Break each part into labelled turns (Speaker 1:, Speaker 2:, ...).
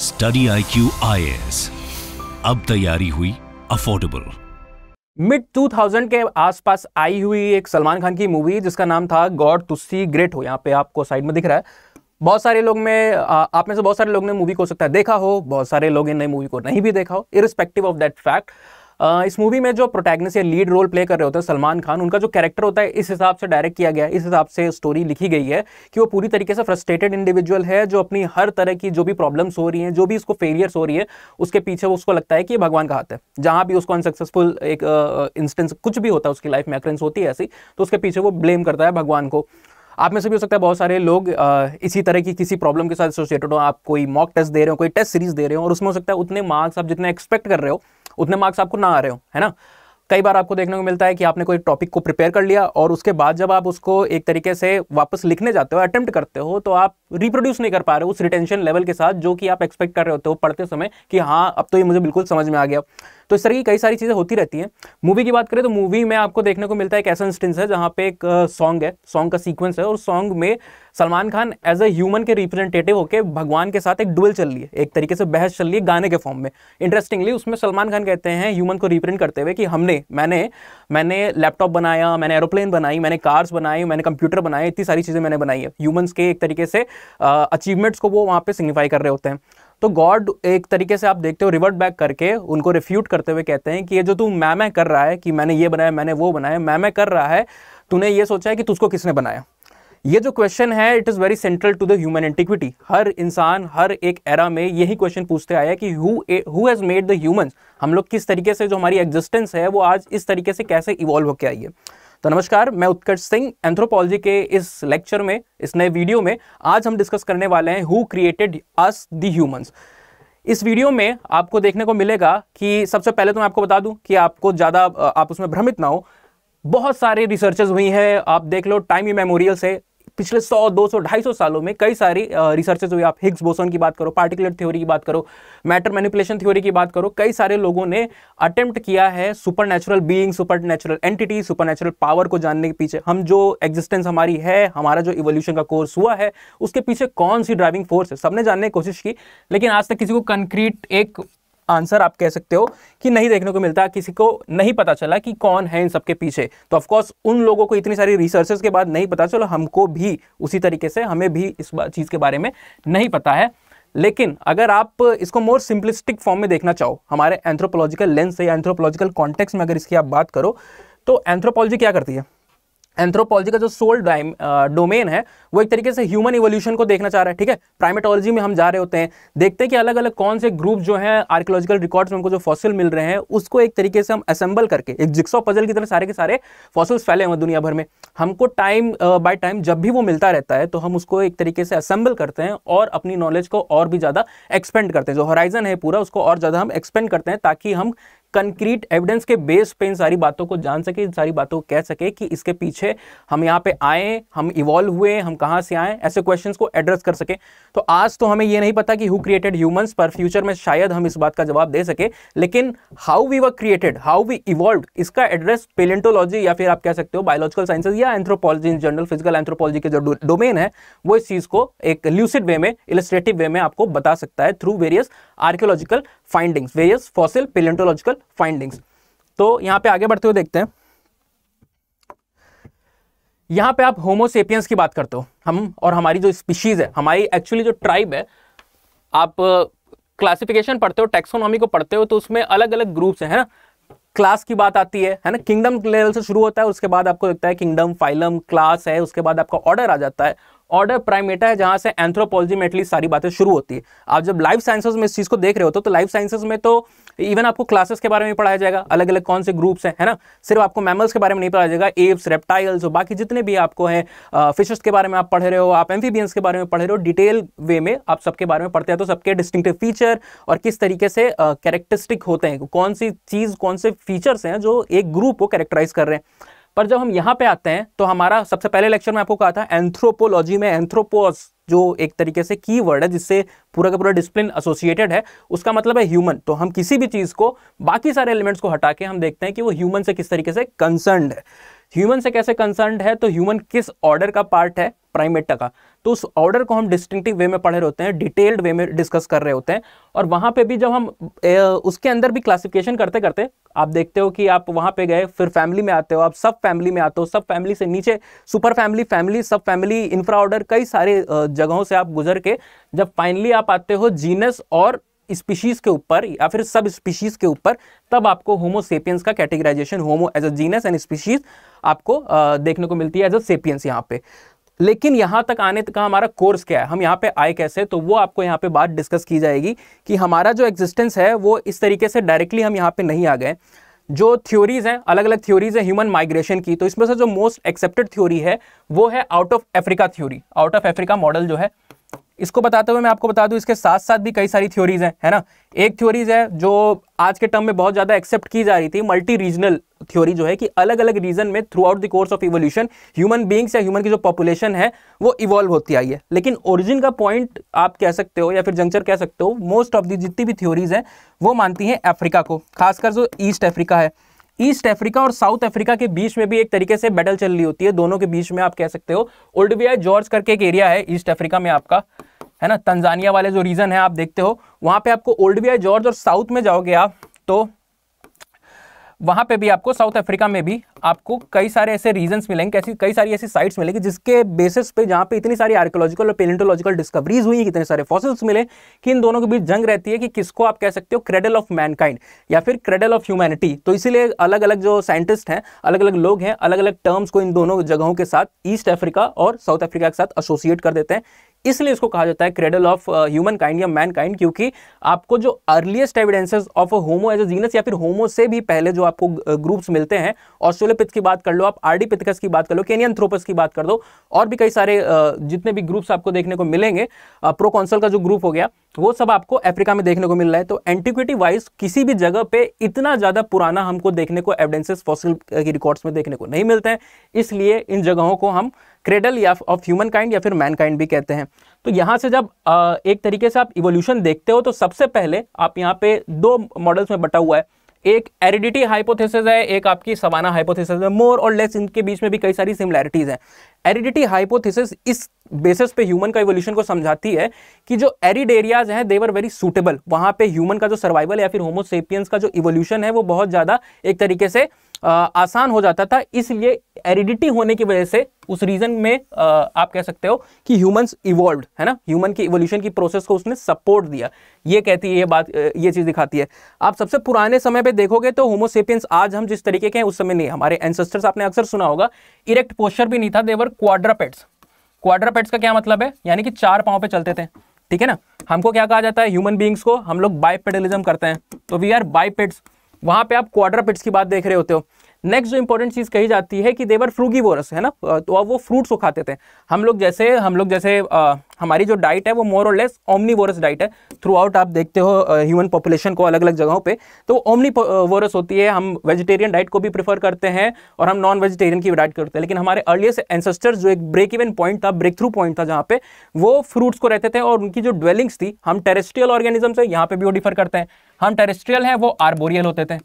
Speaker 1: study I Q I S अब तैयारी हुई अफोर्डेबल मिड 2000 के आसपास आई हुई एक सलमान खान की मूवी जिसका नाम था गॉड तुस्सी ग्रेट हो यहाँ पे आपको साइड में दिख रहा है बहुत सारे लोग में आप में से बहुत सारे लोग ने मूवी को सकता है देखा हो बहुत सारे लोग ने मूवी को नहीं भी देखा हो इरिस्पेक्टिव ऑफ दैट फैक्ट इस मूवी में जो प्रोटैगनिस या लीड रोल प्ले कर रहे होते हैं सलमान खान उनका जो कैरेक्टर होता है इस हिसाब से डायरेक्ट किया गया है इस हिसाब से स्टोरी लिखी गई है कि वो पूरी तरीके से फ्रस्ट्रेटेड इंडिविजुअल है जो अपनी हर तरह की जो भी प्रॉब्लम्स हो रही हैं जो भी इसको फेलियर्स हो रही है उसके पीछे वो उसको लगता है कि भगवान का हाथ है जहाँ भी उसको अनसक्सेसफुल एक इंस्टेंस कुछ भी होता है उसकी लाइफ में अक्रेंस होती है ऐसी तो उसके पीछे वो ब्लेम करता है भगवान को आप में से भी हो सकता है बहुत सारे लोग आ, इसी तरह की किसी प्रॉब्लम के साथ एसोसिएटेड हो आप कोई मॉक टेस्ट दे रहे हो कोई टेस्ट सीरीज दे रहे हो और उसमें हो सकता है उतने मार्क्स आप जितने एक्सपेक्ट कर रहे हो उतने मार्क्स आपको ना आ रहे हो है ना कई बार आपको देखने को मिलता है कि आपने कोई टॉपिक को प्रिपेयर कर लिया और उसके बाद जब आप उसको एक तरीके से वापस लिखने जाते हो अटेम्प्ट करते हो तो आप रिप्रोड्यूस नहीं कर पा रहे हो उस रिटेंशन लेवल के साथ जो कि आप एक्सपेक्ट कर रहे होते हो पढ़ते समय कि हाँ अब तो ये मुझे बिल्कुल समझ में आ गया तो इस तरह की कई सारी चीज़ें होती रहती हैं मूवी की बात करें तो मूवी में आपको देखने को मिलता है एक ऐसा इंस्टेंस है जहाँ पे एक सॉन्ग है सॉन्ग का सीक्वेंस है और सॉन्ग में Salman Khan as a human के रिप्रेजेंटेटिव होकर भगवान के साथ एक डुअल चल रही है एक तरीके से बहस चल रही है गाने के फॉर्म में इंटरेस्टिंगली उसमें सलमान खान कहते हैं ह्यूमन को रिप्रेजेंट करते हुए कि हमने मैंने मैंने लैपटॉप बनाया मैंने एरोप्लेन बनाई मैंने कार्स बनाई मैंने कंप्यूटर बनाए इतनी सारी चीज़ें मैंने बनाई है ह्यूमन्स के एक तरीके से अचीवमेंट्स को वो वहाँ पर सिग्निफाई कर रहे होते हैं तो गॉड एक तरीके से आप देखते हो रिवर्ट बैक करके उनको रिफ्यूट करते हुए कहते हैं कि ये जो तू मैं मैं कर रहा है कि मैंने ये बनाया मैंने वो बनाया मैं मैं कर रहा है तूने ये सोचा है कि तुझको किसने बनाया ये जो क्वेश्चन है it is very central to the human antiquity हर इंसान हर एक एरा में यही क्वेश्चन पूछते आया कि who has made the humans हम लोग किस तरीके से जो हमारी एग्जिस्टेंस है वो आज इस तरीके से कैसे इवॉल्व होकर आई है तो नमस्कार मैं उत्कर्ष सिंह एंथ्रोपोलॉजी के इस लेक्चर में इस नए वीडियो में आज हम डिस्कस करने वाले हैं who created us the humans इस वीडियो में आपको देखने को मिलेगा कि सबसे पहले तो मैं आपको बता दूं कि आपको ज़्यादा आप उसमें भ्रमित ना हो बहुत सारे रिसर्चेस हुई हैं आप देख लो टाइम मेमोरियल से पिछले सौ दो सौ ढाई सौ सालों में कई सारी रिसर्चेज हुई आप हिग्स बोसोन की बात करो पार्टिकुलर थ्योरी की बात करो मैटर मैनिपुलेशन थ्योरी की बात करो कई सारे लोगों ने अटेम्प्ट किया है super natural being super natural entity super natural power को जानने के पीछे हम जो एग्जिस्टेंस हमारी है हमारा जो इवोल्यूशन का कोर्स हुआ है उसके पीछे कौन सी ड्राइविंग फोर्स है सबने जानने की कोशिश की लेकिन आज तक किसी को कंक्रीट एक आंसर आप कह सकते हो कि नहीं देखने को मिलता किसी को नहीं पता चला कि कौन है इन सबके पीछे तो ऑफकोर्स उन लोगों को इतनी सारी रिसर्चेस के बाद नहीं पता चलो हमको भी उसी तरीके से हमें भी इस चीज़ के बारे में नहीं पता है लेकिन अगर आप इसको मोर सिंपलिस्टिक फॉर्म में देखना चाहो हमारे एंथ्रोपोलॉजिकल लेंस से या एंथ्रोपोलॉजिकल कॉन्टेक्स्ट में अगर इसकी आप बात करो तो एंथ्रोपोलॉजी क्या करती है एंथ्रोपोलॉजी का जो सोल डाइम डोमेन है वो एक तरीके से ह्यूमन इवोल्यूशन को देखना चाह रहा है ठीक है प्राइमेटोलॉजी में हम जा रहे होते हैं देखते हैं कि अलग अलग कौन से ग्रुप जो हैं आर्कोलॉजिकल रिकॉर्ड्स में उनको जो फॉसिल मिल रहे हैं उसको एक तरीके से हम असेंबल करके एक जिक्सो पजल की तरह सारे के सारे फॉसिल्स फैले हुए दुनिया भर में हमको टाइम बाय टाइम जब भी वो मिलता रहता है तो हम उसको एक तरीके से असेंबल करते हैं और अपनी नॉलेज को और भी ज़्यादा एक्सपेंड करते हैं जो हॉराइजन है पूरा उसको और ज़्यादा हम एक्सपेंड करते हैं ताकि हम कंक्रीट एविडेंस के बेस पे इन सारी बातों को जान सके इन सारी बातों को कह सके कि इसके पीछे हम यहाँ पे आए हम इवॉल्व हुए हम कहाँ से आए ऐसे क्वेश्चन को एड्रेस कर सके तो आज तो हमें ये नहीं पता कि हु क्रिएटेड ह्यूमन्स पर फ्यूचर में शायद हम इस बात का जवाब दे सके लेकिन how we were created how we evolve इसका एड्रेस पेलेंटोलॉजी या फिर आप कह सकते हो बायोलॉजिकल साइंसेज या anthropology in general physical anthropology के जो डोमेन है वो इस चीज़ को एक ल्यूसिड वे में इलस्ट्रेटिव वे में आपको बता सकता है through various archaeological findings various fossil paleontological findings तो यहां पे आगे बढ़ते हुए देखते हैं यहां पे आप होमोसेपियंस की बात करते हो हम और हमारी जो स्पीशीज़ है हमारी एक्चुअली जो ट्राइब है आप क्लासिफिकेशन पढ़ते हो टेक्सोनॉमी को पढ़ते हो तो उसमें अलग अलग ग्रुप्स हैं है ना क्लास की बात आती है है ना किंगडम लेवल से शुरू होता है उसके बाद आपको लगता है किंगडम फाइलम क्लास है उसके बाद आपका ऑर्डर आ जाता है ऑर्डर प्राइमेटा है जहां से एंथ्रोपोलॉजी में एटलीस्ट सारी बातें शुरू होती है आप जब लाइफ साइंसेज में इस चीज़ को देख रहे हो तो लाइफ तो साइंसेज में तो इवन आपको क्लासेस के बारे में पढ़ाया जाएगा अलग अलग कौन से ग्रुप्स हैं है ना सिर्फ आपको मैमल्स के बारे में नहीं पढ़ाया जाएगा एप्स रेप्टाइल्स और बाकी जितने भी आपको हैं फिशेस के बारे में आप पढ़ रहे हो आप एम्फीबियंस के बारे में पढ़ रहे हो डिटेल वे में आप सबके बारे में पढ़ते हैं तो सबके डिस्टिंक्टिव फीचर और किस तरीके से कैरेक्टरिस्टिक होते हैं कौन सी चीज़ कौन से फीचर्स हैं जो एक ग्रुप को कैरेक्टराइज कर रहे हैं पर जब हम यहाँ पे आते हैं तो हमारा सबसे पहले लेक्चर में आपको कहा था एंथ्रोपोलॉजी में एंथ्रोपोस जो एक तरीके से की वर्ड है जिससे पूरा का पूरा डिसिप्लिन एसोसिएटेड है उसका मतलब है ह्यूमन तो हम किसी भी चीज़ को बाकी सारे एलिमेंट्स को हटा के हम देखते हैं कि वो ह्यूमन से किस तरीके से कंसर्न है ह्यूमन से कैसे कंसर्न है तो ह्यूमन किस ऑर्डर का पार्ट है प्राइमेटा का तो उस ऑर्डर को हम डिस्टिंक्टिव वे में पढ़ रहे होते हैं डिटेल्ड वे में डिस्कस कर रहे होते हैं और वहां पे भी जब हम ए, उसके अंदर भी क्लासिफिकेशन करते करते आप देखते हो कि आप वहां पे गए फिर फैमिली में आते हो आप सब फैमिली में आते हो सब फैमिली से नीचे superfamily family subfamily infraorder कई सारे जगहों से आप गुजर के जब फाइनली आप आते हो जीनस और स्पीशीज के ऊपर या फिर सब स्पीशीज के ऊपर तब आपको होमोसेपियंस का categorization homo as a genus and species आपको आ, देखने को मिलती है एज अ सेपियंस यहाँ पे लेकिन यहाँ तक आने का हमारा कोर्स क्या है हम यहाँ पे आए कैसे तो वो आपको यहाँ पे बात डिस्कस की जाएगी कि हमारा जो एग्जिस्टेंस है वो इस तरीके से डायरेक्टली हम यहाँ पे नहीं आ गए जो थ्योरीज हैं अलग अलग थ्योरीज हैं ह्यूमन माइग्रेशन की तो इसमें से जो मोस्ट एक्सेप्टेड थ्योरी है वो है out of Africa theory out of Africa model जो है इसको बताते हुए मैं आपको बता दूं इसके साथ साथ भी कई सारी थ्योरीज हैं है ना एक थ्योरीज है जो आज के टर्म में बहुत ज़्यादा एक्सेप्ट की जा रही थी मल्टी रीजनल थ्योरी जो है कि अलग अलग रीजन में throughout the course of evolution human beings या ह्यूमन की जो पॉपुलेशन है वो इवॉल्व होती आई है लेकिन ओरिजिन का पॉइंट आप कह सकते हो या फिर जंक्चर कह सकते हो मोस्ट ऑफ दी जितनी भी थ्योरीज हैं वो मानती हैं अफ्रीका को खासकर जो ईस्ट अफ्रीका है ईस्ट अफ्रीका और साउथ अफ्रीका के बीच में भी एक तरीके से बैटल चल रही होती है दोनों के बीच में आप कह सकते हो ओल्डबिया जॉर्ज करके एक एरिया है ईस्ट अफ्रीका में आपका है ना तंजानिया वाले जो रीजन है आप देखते हो वहां पे आपको ओल्डबिया जॉर्ज और साउथ में जाओगे आप तो वहाँ पे भी आपको साउथ अफ्रीका में भी आपको कई सारे ऐसे रीजन्स मिलेंगे कैसी कई सारी ऐसी साइट्स मिलेंगी जिसके बेसिस पे जहाँ पे इतनी सारी आर्कोलॉजिकल और पेलेंटोलॉजिकल डिस्कवरीज हुई इतने सारे फॉसिल्स मिले कि इन दोनों के बीच जंग रहती है कि किसको आप कह सकते हो क्रेडल ऑफ मैनकाइंड या फिर क्रेडल ऑफ ह्यूमैनिटी तो इसीलिए अलग अलग जो साइंटिस्ट हैं अलग अलग लोग हैं अलग अलग टर्म्स को इन दोनों जगहों के साथ ईस्ट अफ्रीका और साउथ अफ्रीका के साथ एसोसिएट कर देते हैं इसलिए इसको कहा जाता है क्रेडल ऑफ ह्यूमन काइंड या मैन काइंड क्योंकि आपको जो earliest evidences of homo as a genus या फिर होमो से भी पहले जो आपको ग्रुप्स uh, मिलते हैं ऑस्ट्रेलोपिथ की बात कर लो आप आर्डीपिथिकस की बात कर लो थ्रोपस की बात कर दो और भी कई सारे uh, जितने भी ग्रुप्स आपको देखने को मिलेंगे प्रोकॉन्सल uh, का जो ग्रुप हो गया वो सब आपको अफ्रीका में देखने को मिल रहा है तो एंटीक्विटी वाइज किसी भी जगह पे इतना ज़्यादा पुराना हमको देखने को एविडेंसेस फॉसिल की रिकॉर्ड्स में देखने को नहीं मिलते हैं इसलिए इन जगहों को हम क्रेडल या ऑफ ह्यूमन काइंड या फिर मैनकाइंड भी कहते हैं तो यहाँ से जब एक तरीके से आप इवोल्यूशन देखते हो तो सबसे पहले आप यहाँ पे दो मॉडल्स में बटा हुआ है एक एरिडिटी हाइपोथेसिस है एक आपकी सवाना हाइपोथेसिस है मोर और लेस इनके बीच में भी कई सारी सिमिलैरिटीज़ हैं एरिडिटी हाइपोथेसिस इस बेसिस पे ह्यूमन का इवोल्यूशन को समझाती है कि जो एरिड एरियाज हैं देवर वेरी सूटेबल वहाँ पे ह्यूमन का जो सर्वाइवल या फिर होमोसेपियंस का जो इवोल्यूशन है वो बहुत ज़्यादा एक तरीके से आसान हो जाता था इसलिए एरिडिटी होने की वजह से उस रीजन में आ, आप कह सकते हो कि ह्यूमंस इवॉल्व है ना ह्यूमन की इवोल्यूशन की प्रोसेस को उसने सपोर्ट दिया ये कहती है ये बात ये चीज़ दिखाती है आप सबसे पुराने समय पे देखोगे तो होमोसेपियंस आज हम जिस तरीके के हैं उस समय नहीं हमारे एंसेस्टर्स आपने अक्सर सुना होगा इरेक्ट पोस्चर भी नहीं था देवर क्वाड्रापेट्स क्वाड्रापेट्स का क्या मतलब है यानी कि चार पाँव पे चलते थे ठीक है ना हमको क्या कहा जाता है ह्यूमन बींग्स को हम लोग बाइपेडलिज्म करते हैं तो वी आर बाइपेड्स वहां पे आप पिट्स की बात देख रहे होते हो नेक्स्ट जो इंपॉर्टेंट चीज़ कही जाती है कि देवर फ्रूगी वोरस है ना तो अब वो फ्रूट्स को खाते थे हम लोग जैसे हम लोग जैसे आ, हमारी जो डाइट है वो मोर और लेस ओमनी वोरस डाइट है थ्रू आउट आप देखते हो ह्यूमन पॉपुलेशन को अलग अलग जगहों पे तो ओमनी वोरस होती है हम वेजिटेरियन डाइट को भी प्रीफर करते हैं और हम नॉन वेजिटेरियन की डाइट करते हैं लेकिन हमारे अर्लीस्ट एंसेस्टर्स जो एक ब्रेक इवन पॉइंट था ब्रेक थ्रू पॉइंट था जहाँ पे वो फ्रूट्स को रहते थे और उनकी जो ड्वेलिंग्स थी हम टेरेस्ट्रियल ऑर्गेनिज्म से यहाँ पे भी वो डिफर करते हैं हम टेरेस्ट्रियल हैं वो आर्बोरियल होते थे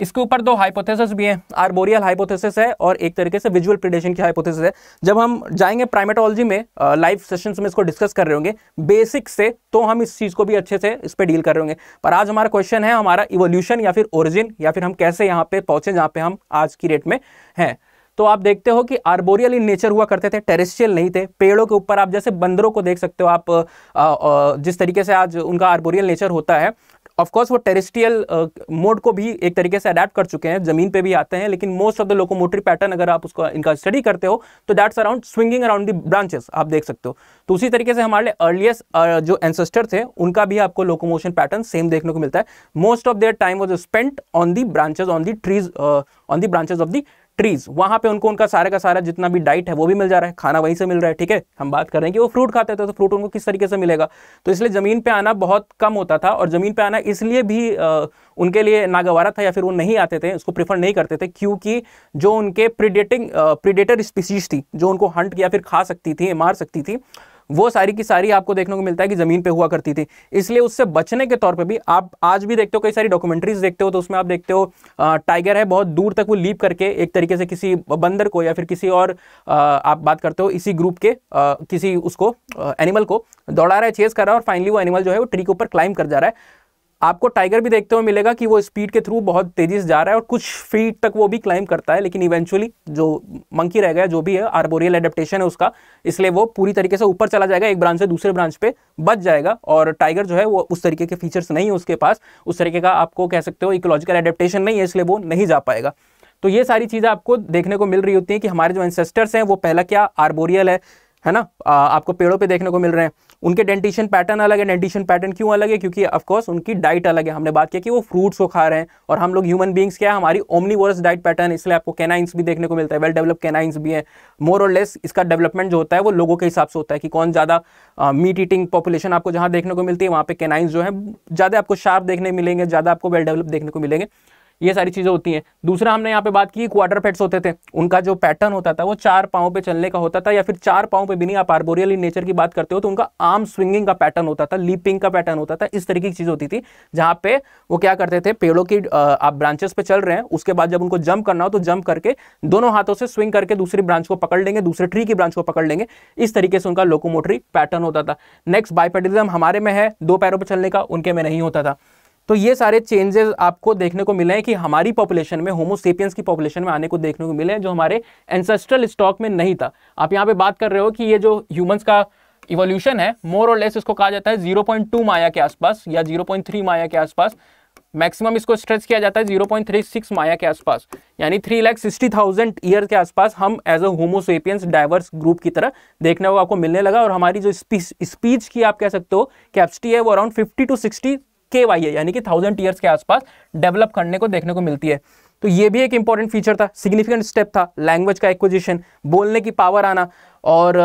Speaker 1: इसके ऊपर दो हाइपोथेसिस भी हैं आर्बोरियल हाइपोथेसिस है और एक तरीके से विजुअल प्रिडेशन की हाइपोथेसिस है जब हम जाएंगे प्राइमेटोलॉजी में लाइव सेशंस में इसको डिस्कस कर रहे होंगे बेसिक से तो हम इस चीज़ को भी अच्छे से इस पर डील कर रहे होंगे पर आज हमारा क्वेश्चन है हमारा इवोल्यूशन या फिर ओरिजिन या फिर हम कैसे यहाँ पर पहुँचे जहाँ पर हम आज की डेट में हैं तो आप देखते हो कि आर्बोरियल इन नेचर हुआ करते थे टेरेस्ट्रियल नहीं थे पेड़ों के ऊपर आप जैसे बंदरों को देख सकते हो आप आ, आ, जिस तरीके से आज उनका आर्बोरियल नेचर होता है ऑफकोर्स वो टेरिस्ट्रियल मोड uh, को भी एक तरीके से अडेप्ट कर चुके हैं जमीन पे भी आते हैं लेकिन most of the locomotory pattern अगर आप उसका इनका स्टडी करते हो तो that's around swinging around the branches आप देख सकते हो तो उसी तरीके से हमारे uh, जो एंसेस्टर थे उनका भी आपको लोकोमोशन पैटर्न सेम देखने को मिलता है most of their time was spent on the branches on the trees on the branches of the trees वहां पे उनको उनका सारे का सारा जितना भी डाइट है वो भी मिल जा रहा है खाना वहीं से मिल रहा है ठीक है हम बात कर रहे हैं कि वो फ्रूट खाते थे तो फ्रूट तो उनको किस तरीके से मिलेगा तो इसलिए ज़मीन पे आना बहुत कम होता था और ज़मीन पे आना इसलिए भी आ, उनके लिए नागवारा था या फिर वो नहीं आते थे उसको प्रीफर नहीं करते थे क्योंकि जो उनके प्रिडेटिंग प्रिडेटर स्पीसीज थी जो उनको हंट या फिर खा सकती थी मार सकती थी वो सारी की सारी आपको देखने को मिलता है कि ज़मीन पे हुआ करती थी इसलिए उससे बचने के तौर पे भी आप आज भी देखते हो कई सारी डॉक्यूमेंट्रीज देखते हो तो उसमें आप देखते हो टाइगर है बहुत दूर तक वो लीप करके एक तरीके से किसी बंदर को या फिर किसी और आ, आप बात करते हो इसी ग्रुप के आ, किसी उसको एनिमल को दौड़ा रहा है चेस कर रहा है और फाइनली वो एनिमल जो है वो ट्री के ऊपर क्लाइम कर जा रहा है आपको टाइगर भी देखते हुए मिलेगा कि वो स्पीड के थ्रू बहुत तेज़ी से जा रहा है और कुछ फीट तक वो भी क्लाइंब करता है लेकिन इवेंचुअली जो मंकी रह गया जो भी है आर्बोरियल एडेप्टेशन है उसका इसलिए वो पूरी तरीके से ऊपर चला जाएगा एक ब्रांच से दूसरे ब्रांच पे बच जाएगा और टाइगर जो है वो उस तरीके के फीचर्स नहीं है उसके पास उस तरीके का आपको कह सकते हो इकोलॉजिकल एडेप्टेशन नहीं है इसलिए वो नहीं जा पाएगा तो ये सारी चीज़ें आपको देखने को मिल रही होती हैं कि हमारे जो एंसेस्टर्स हैं वो पहला क्या आर्बोरियल है है ना आ, आपको पेड़ों पे देखने को मिल रहे हैं उनके डेंटिशन पैटर्न अलग है डेंटिशन पैटर्न क्यों अलग है क्योंकि ऑफकोर्स उनकी डाइट अलग है हमने बात किया कि वो फ्रूट्स को खा रहे हैं और हम लोग ह्यूमन बींग्स क्या है हमारी ओमनीवोरस डाइट पैटर्न इसलिए आपको कैनाइंस भी देखने को मिलता है वेल डेवलप कैनाइंस भी है मोर और लेस इसका डेवलपमेंट जो होता है वो लोगों के हिसाब से होता है कि कौन ज़्यादा मीट ईटिंग पॉपुलेशन आपको जहाँ देखने को मिलती है वहाँ पे कैनाइंस जो है ज़्यादा आपको शार्प देखने मिलेंगे ज़्यादा आपको वेल डेवलप देखने को मिलेंगे ये सारी चीज़ें होती हैं दूसरा हमने यहाँ पे बात की क्वार्टर पेट्स होते थे उनका जो पैटर्न होता था वो चार पाँव पे चलने का होता था या फिर चार पाँव पे भी नहीं आप आर्बोरियल इन नेचर की बात करते हो तो उनका आर्म स्विंगिंग का पैटर्न होता था लीपिंग का पैटर्न होता था इस तरीके की चीज़ होती थी जहाँ पे वो क्या करते थे पेड़ों की आप ब्रांचेस पे चल रहे हैं उसके बाद जब उनको जंप करना हो तो जंप करके दोनों हाथों से स्विंग करके दूसरी ब्रांच को पकड़ लेंगे दूसरे ट्री की ब्रांच को पकड़ लेंगे इस तरीके से उनका लोकोमोटरी पैटर्न होता था नेक्स्ट बाइपेडिज्म हमारे में है दो पैरों पर चलने का उनके में नहीं होता था तो ये सारे चेंजेस आपको देखने को मिले हैं कि हमारी पॉपुलेशन में होमोसेपियंस की पॉपुलेशन में आने को देखने को मिले हैं जो हमारे एंसेस्ट्रल स्टॉक में नहीं था आप यहाँ पे बात कर रहे हो कि ये जो ह्यूमंस का इवोल्यूशन है मोर और लेस इसको कहा जाता है 0.2 माया के आसपास या 0.3 माया के आसपास मैक्सिमम इसको स्ट्रेच किया जाता है जीरो माया के आसपास यानी three lakh sixty thousand year के आसपास हम as a homo sapiens diverse group की तरह देखने को आपको मिलने लगा और हमारी जो स्पीच स्पीच की आप कह सकते हो कैप्सिटी है वो अराउंड फिफ्टी टू सिक्सटी के वाई है यानी कि थाउजेंड ईयर्स के आसपास डेवलप करने को देखने को मिलती है तो ये भी एक इंपॉर्टेंट फीचर था सिग्निफिकेंट स्टेप था लैंग्वेज का एक्विजिशन बोलने की पावर आना और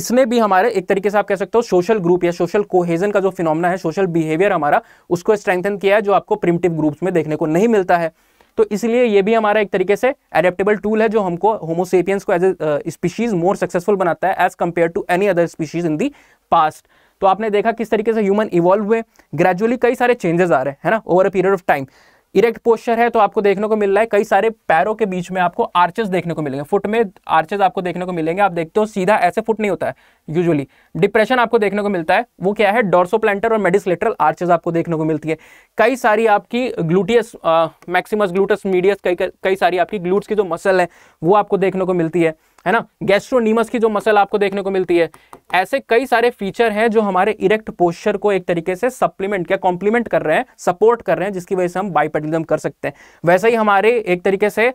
Speaker 1: इसने भी हमारे एक तरीके से आप कह सकते हो सोशल ग्रुप या सोशल कोहेजन का जो फिनोमना है सोशल बिहेवियर हमारा उसको स्ट्रेंथन किया है जो आपको प्रिमटिव ग्रुप्स में देखने को नहीं मिलता है तो इसलिए ये भी हमारा एक तरीके से एडेप्टेबल टूल है जो हमको होमोसेपियंस को as a species more successful बनाता है as compare to any other species in the past तो आपने देखा किस तरीके से ह्यूमन इवॉल्व हुए ग्रेजुअली कई सारे चेंजेस आ रहे हैं ना over a period of time erect posture है तो आपको देखने को मिल रहा है कई सारे पैरों के बीच में आपको आर्चेस देखने को मिलेंगे फुट में आर्चेस आपको देखने को मिलेंगे आप देखते हो सीधा ऐसे फुट नहीं होता है यूजुअली डिप्रेशन आपको देखने को मिलता है वो क्या है डोर्सोप्लेंटर और मेडिसलेटरल आर्चेस आपको देखने को मिलती है कई सारी आपकी ग्लूटियस मैक्सिमस ग्लूटस मीडियस कई कई सारी आपकी ग्लूट्स की जो मसल है वो आपको देखने को मिलती है है ना गैस्ट्रोनीमस की जो मसल आपको देखने को मिलती है ऐसे कई सारे फीचर हैं जो हमारे इरेक्ट पोस्चर को एक तरीके से सप्लीमेंट क्या कॉम्प्लीमेंट कर रहे हैं सपोर्ट कर रहे हैं जिसकी वजह से हम बाईपेडलिज्म कर सकते हैं वैसे ही हमारे एक तरीके से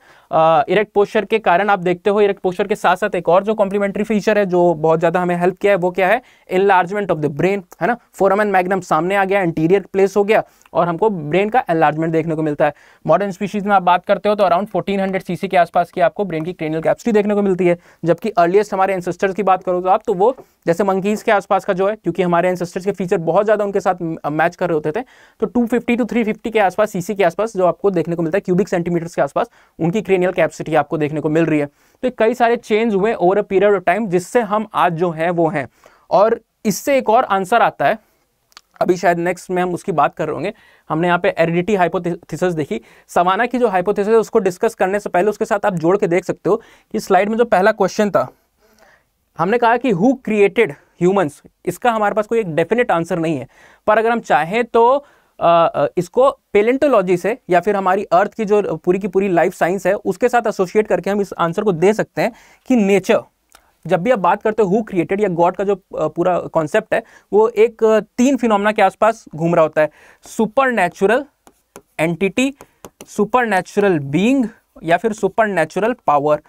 Speaker 1: इरेक्ट पोस्चर के कारण आप देखते हो इरेक्ट पोस्चर के साथ साथ एक और जो कॉम्प्लीमेंट्री फीचर है जो बहुत ज़्यादा हमें हेल्प किया है वो क्या है एनलार्जमेंट ऑफ द ब्रेन है ना फोरमन मैग्नम सामने आ गया इंटीरियर प्लेस हो गया और हमको ब्रेन का एनलार्जमेंट देखने को मिलता है मॉडर्न स्पीशीज में आप बात करते हो तो अराउंड फोर्टीन हंड्रेड के आसपास की आपको ब्रेन की क्रेनियल कैप्सिटी देखने को मिलती है जबकि अर्लीस्ट हमारे एंसेस्टर्स की बात करो तो आप तो वो जैसे मंकीज़ के आसपास का जो है क्योंकि हमारे एंसेस्टर्स के फीचर बहुत ज़्यादा उनके साथ मैच कर रहे होते थे तो 250 टू 350 के आसपास सीसी के आसपास जो आपको देखने को मिलता है क्यूबिक सेंटीमीटर्स के आसपास उनकी क्रेनियल कैपेसिटी आपको देखने को मिल रही है तो कई सारे चेंज हुए over a period of time जिससे हम आज जो है वो हैं और इससे एक और आंसर आता है अभी शायद नेक्स्ट में हम उसकी बात कर रहे होंगे हमने यहाँ पे एरिडिटी हाइपोथेसिस देखी सवाना की जो हाइपोथेसिस है उसको डिस्कस करने से पहले उसके साथ आप जोड़ के देख सकते हो कि स्लाइड में जो पहला क्वेश्चन था हमने कहा कि हु क्रिएटेड ह्यूमंस इसका हमारे पास कोई एक डेफिनेट आंसर नहीं है पर अगर हम चाहें तो आ, इसको पेलेंटोलॉजी से या फिर हमारी अर्थ की जो पूरी की पूरी लाइफ साइंस है उसके साथ एसोशिएट करके हम इस आंसर को दे सकते हैं कि नेचर जब भी आप बात करते हो हु क्रिएटेड या गॉड का जो पूरा कॉन्सेप्ट है वो एक तीन फिनोमना के आसपास घूम रहा होता है super natural entity super natural being या फिर सुपर नेचुरल पावर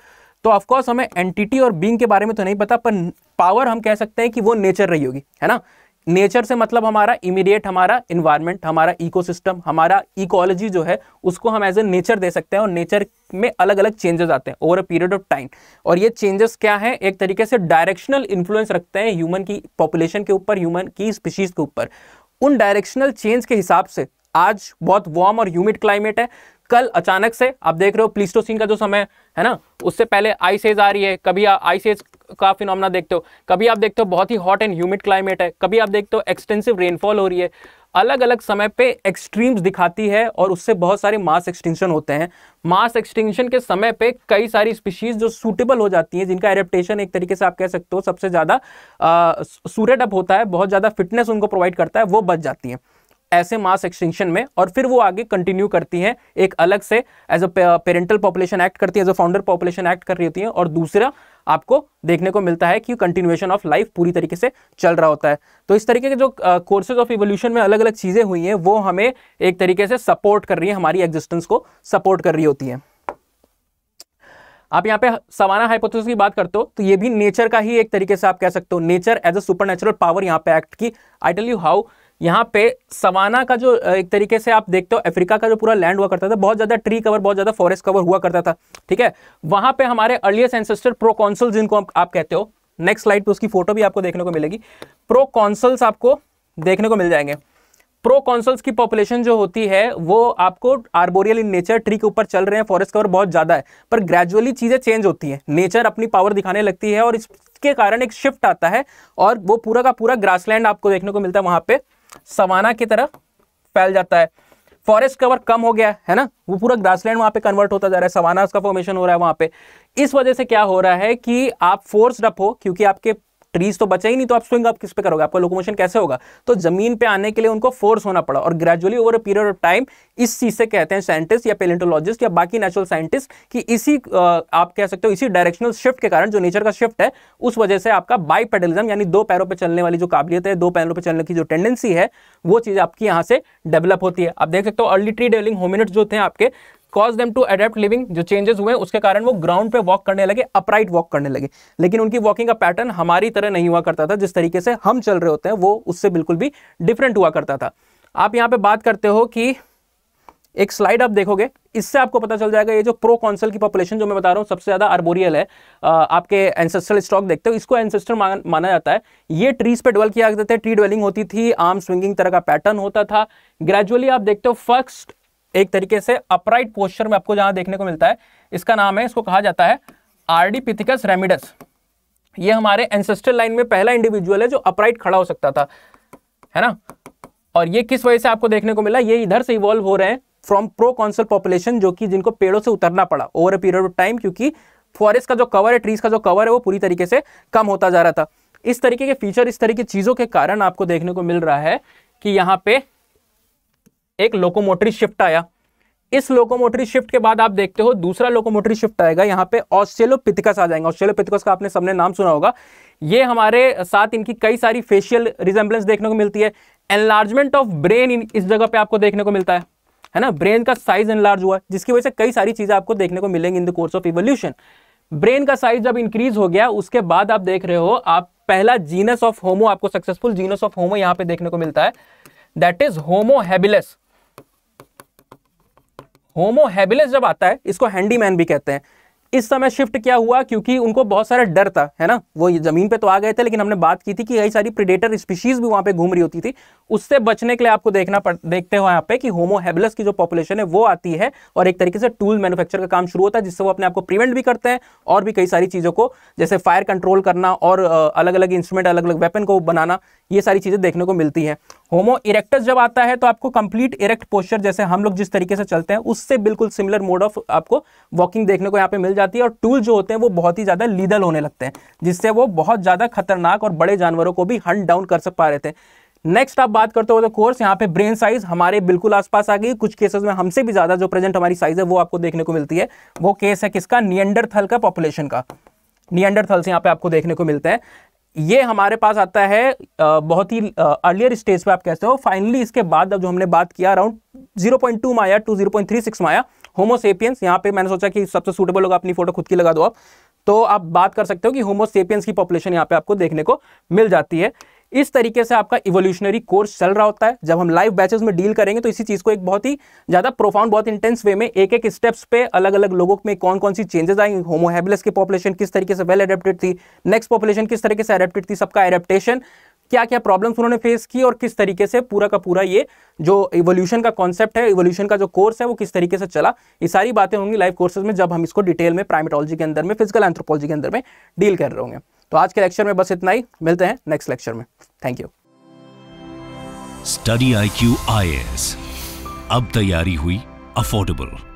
Speaker 1: तो ऑफकोर्स हमें एंटिटी और बींग के बारे में तो नहीं पता पर पावर हम कह सकते हैं कि वो नेचर रही होगी है ना नेचर से मतलब हमारा इमीडिएट हमारा इन्वायरमेंट हमारा इकोसिस्टम हमारा इकोलॉजी जो है उसको हम एज ए नेचर दे सकते हैं और नेचर में अलग अलग चेंजेस आते हैं over a period of time और ये चेंजेस क्या है एक तरीके से डायरेक्शनल इन्फ्लुएंस रखते हैं ह्यूमन की पॉपुलेशन के ऊपर ह्यूमन की स्पीशीज के ऊपर उन डायरेक्शनल चेंज के हिसाब से आज बहुत वार्म और ह्यूमिड क्लाइमेट है कल अचानक से आप देख रहे हो प्लीस्टोसिन का जो समय है ना उससे पहले आइस एज आ रही है कभी आइस एज का फिनोमना देखते हो कभी आप देखते हो बहुत ही हॉट एंड ह्यूमिड क्लाइमेट है कभी आप देखते हो एक्सटेंसिव रेनफॉल हो रही है अलग अलग समय पे एक्सट्रीम्स दिखाती है और उससे बहुत सारे मास एक्सटेंशन होते हैं मास एक्सटेंशन के समय पे कई सारी स्पीशीज जो सूटेबल हो जाती हैं जिनका एडेप्टेशन एक तरीके से आप कह सकते हो सबसे ज़्यादा सूरेटअप होता है बहुत ज़्यादा फिटनेस उनको प्रोवाइड करता है वो बच जाती हैं ऐसे मास एक्सटेंशन में और फिर वो आगे कंटिन्यू करती हैं एक अलग से as a parental population act करती है as a founder population act कर रही होती है और दूसरा आपको देखने को मिलता है कि कंटिन्यूएशन ऑफ लाइफ पूरी तरीके से चल रहा होता है तो इस तरीके के जो कोर्सेज ऑफ इवोल्यूशन में अलग अलग चीज़ें हुई हैं वो हमें एक तरीके से सपोर्ट कर रही है हमारी एग्जिस्टेंस को सपोर्ट कर रही होती है आप यहाँ पे सवाना हाइपोथेसिस की बात करते हो तो ये भी नेचर का ही एक तरीके से आप कह सकते हो nature as a super power यहाँ पे एक्ट की आई टेल यू हाउ यहाँ पे सवाना का जो एक तरीके से आप देखते हो अफ्रीका का जो पूरा लैंड हुआ करता था बहुत ज़्यादा ट्री कवर बहुत ज़्यादा फॉरेस्ट कवर हुआ करता था ठीक है वहाँ पे हमारे अर्लियस्ट एंसेस्टर प्रो कॉन्सल्स जिनको आप कहते हो नेक्स्ट स्लाइड पे उसकी फोटो भी आपको देखने को मिलेगी प्रो कॉन्सल्स आपको देखने को मिल जाएंगे प्रो कॉन्सल्स की पॉपुलेशन जो होती है वो आपको आर्बोरियल इन नेचर ट्री के ऊपर चल रहे हैं फॉरेस्ट कवर बहुत ज़्यादा है पर ग्रेजुअली चीज़ें चेंज होती हैं नेचर अपनी पावर दिखाने लगती है और इसके कारण एक शिफ्ट आता है और वो पूरा का पूरा ग्रासलैंड आपको देखने को मिलता है वहाँ पे सवाना की तरह फैल जाता है फॉरेस्ट कवर कम हो गया है ना वो पूरा ग्रासलैंड वहां पे कन्वर्ट होता जा रहा है सवाना उसका फॉर्मेशन हो रहा है वहां पे इस वजह से क्या हो रहा है कि आप फोर्स अप हो क्योंकि आपके ट्रीज तो बचा ही नहीं तो आप स्विंग आप किस पे करोगे आपका लोकोमोशन कैसे होगा तो जमीन पे आने के लिए उनको फोर्स होना पड़ा और gradually over a period of time इस चीज से कहते हैं साइंटिस्ट या पेलेंटोलॉजिस्ट या बाकी नेचुरल साइंटिस्ट कि इसी आप कह सकते हो इसी डायरेक्शनल शिफ्ट के कारण जो नेचर का शिफ्ट है उस वजह से आपका बाई पेडलिज्म यानी दो पैरों पर चलने वाली जो काबिलियत है दो पैरों पर चलने की जो टेंडेंसी है वो चीज़ आपकी यहाँ से डेवलप होती है आप देख सकते हो अर्ली ट्री डेवलिंग होमिनट जो थे आपके cause them to adapt living जो चेंजेस हुए उसके कारण वो ग्राउंड पे वॉक करने लगे अपराइट वॉक करने लगे लेकिन उनकी वॉकिंग का पैटर्न हमारी तरह नहीं हुआ करता था जिस तरीके से हम चल रहे होते हैं वो उससे बिल्कुल भी डिफरेंट हुआ करता था आप यहाँ पे बात करते हो कि एक स्लाइड आप देखोगे इससे आपको पता चल जाएगा ये जो प्रो कॉन्सल की पॉपुलेशन जो मैं बता रहा हूँ सबसे ज़्यादा अर्बोरियल है आपके एंसेस्ट्रल स्टॉक देखते हो इसको एंसेस्टर मान, माना जाता है ये ट्रीज पे डवेल किया जाता थे ट्री डवेलिंग होती थी आर्म स्विंगिंग तरह का पैटर्न होता था ग्रेजुअली आप देखते हो फर्स्ट एक तरीके से अपराइट पोस्चर में आपको जहां देखने को मिलता है इसका नाम है इसको कहा जाता है आरडीपिथिकस रेमिडस ये हमारे एंसेस्टर लाइन में पहला इंडिविजुअल है जो अपराइट खड़ा हो सकता था है ना और ये किस वजह से आपको देखने को मिला ये इधर से इवॉल्व हो रहे हैं फ्रॉम प्रो कॉन्सल पॉपुलेशन जो कि जिनको पेड़ों से उतरना पड़ा over a period of time क्योंकि फॉरेस्ट का जो कवर है ट्रीज का जो कवर है वो पूरी तरीके से कम होता जा रहा था इस तरीके के फीचर इस तरीके की चीज़ों के कारण आपको देखने को मिल रहा है कि यहाँ पे एक लोकोमोटरी शिफ्ट आया इस लोकोमोटरी शिफ्ट के बाद आप देखते हो दूसरा लोकोमोटरी शिफ्ट आएगा यहाँ पे ऑस्ट्रेलोपिथिकस आ जाएगा ऑस्ट्रेलोपिथिकस का आपने सबने नाम सुना होगा ये हमारे साथ इनकी कई सारी फेशियल रिजेंबलेंस देखने को मिलती है एनलार्जमेंट ऑफ ब्रेन इस जगह पे आपको देखने को मिलता है है ना ब्रेन का साइज एनलार्ज हुआ जिसकी वजह से कई सारी चीज़ें आपको देखने को मिलेंगी in the course of evolution brain का साइज जब इंक्रीज हो गया उसके बाद आप देख रहे हो आप पहला जीनस ऑफ होमो आपको सक्सेसफुल जीनस ऑफ होमो यहाँ पे देखने को मिलता है that is homo habilis homo habilis जब आता है इसको हैंडीमैन भी कहते हैं इस समय शिफ्ट क्या हुआ क्योंकि उनको बहुत सारा डर था है ना वो जमीन पे तो आ गए थे लेकिन हमने बात की थी कि कई सारी प्रिडेटर स्पीशीज भी वहां पे घूम रही होती थी उससे बचने के लिए आपको देखना पड़ देखते हो यहाँ पे कि होमोहेबलस की जो पॉपुलेशन है वो आती है और एक तरीके से टूल मैनुफैक्चर का काम शुरू होता है जिससे वो अपने आपको प्रिवेंट भी करते हैं और भी कई सारी चीज़ों को जैसे फायर कंट्रोल करना और अलग अलग इंस्ट्रूमेंट अलग अलग वेपन को बनाना ये सारी चीज़ें देखने को मिलती हैं होमो इरेक्टस जब आता है तो आपको कंप्लीट इरेक्ट पोस्चर जैसे हम लोग जिस तरीके से चलते हैं उससे बिल्कुल सिमिलर मोड ऑफ आपको वॉकिंग देखने को यहाँ पे मिल जाती है और टूल जो होते हैं वो बहुत ही ज़्यादा लीदल होने लगते हैं जिससे वो बहुत ज़्यादा खतरनाक और बड़े जानवरों को भी हंड डाउन कर सक पा रहे थे नेक्स्ट आप बात करते हो तो कोर्स यहाँ पे ब्रेन साइज हमारे बिल्कुल आसपास आ गई कुछ केसेस में हमसे भी ज़्यादा जो प्रेजेंट हमारी साइज है वो आपको देखने को मिलती है वो केस है किसका नियंडरथल का पॉपुलेशन का नियंडर नियंडरथल्स यहाँ पे आपको देखने को मिलते हैं ये हमारे पास आता है बहुत ही अर्लियर स्टेज पे आप कहते हो फाइनली इसके बाद अब जो हमने बात किया around 0.2 mya to 0.36 mya homo sapiens यहाँ पे मैंने सोचा कि सबसे सूटेबल होगा अपनी फोटो खुद की लगा दो आप तो आप बात कर सकते हो कि होमोसेपियंस की पॉपुलेशन यहाँ पे आपको देखने को मिल जाती है इस तरीके से आपका इवोल्यूशनरी कोर्स चल रहा होता है जब हम लाइव बैचेस में डील करेंगे तो इसी चीज़ को एक बहुत ही ज़्यादा प्रोफाउंड बहुत इंटेंस वे में एक एक स्टेप्स पे अलग अलग लोगों में कौन कौन सी चेंजेस आई होमोहेबलस की पॉपुलेशन किस तरीके से वेल well एडेप्टेड थी नेक्स्ट पॉपुलेशन किस तरीके से एडेप्टेड थी सबका एडेप्टेशन क्या क्या प्रॉब्लम्स उन्होंने फेस की और किस तरीके से पूरा का पूरा ये जो इवोल्यूशन का कॉन्सेप्ट है इवोल्यूशन का जो कोर्स है वो किस तरीके से चला ये सारी बातें होंगी लाइव कोर्सेज में जब हम इसको डिटेल में प्राइमेटोलॉजी के अंदर में फिजिकल एंथ्रोपोलॉजी के अंदर में डील कर रहे होंगे तो आज के लेक्चर में बस इतना ही मिलते हैं नेक्स्ट लेक्चर में thank you study I Q I S अब तैयारी हुई अफोर्डेबल